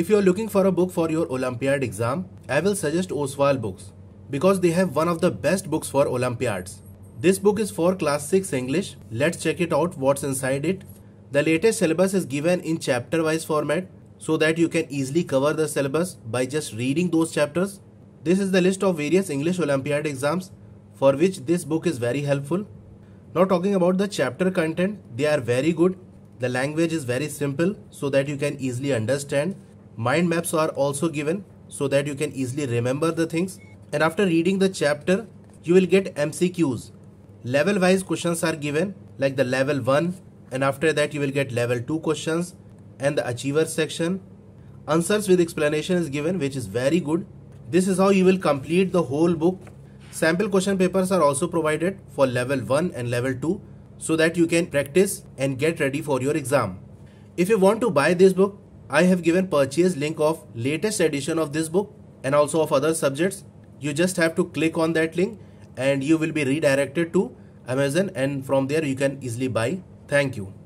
If you are looking for a book for your Olympiad exam, I will suggest Oswald books because they have one of the best books for Olympiads. This book is for class 6 English. Let's check it out what's inside it. The latest syllabus is given in chapter wise format so that you can easily cover the syllabus by just reading those chapters. This is the list of various English Olympiad exams for which this book is very helpful. Now talking about the chapter content, they are very good. The language is very simple so that you can easily understand. Mind maps are also given so that you can easily remember the things. And after reading the chapter, you will get MCQs. Level wise questions are given like the level 1 and after that you will get level 2 questions and the achiever section. Answers with explanation is given which is very good. This is how you will complete the whole book. Sample question papers are also provided for level 1 and level 2 so that you can practice and get ready for your exam. If you want to buy this book, I have given purchase link of latest edition of this book and also of other subjects. You just have to click on that link and you will be redirected to Amazon and from there you can easily buy. Thank you.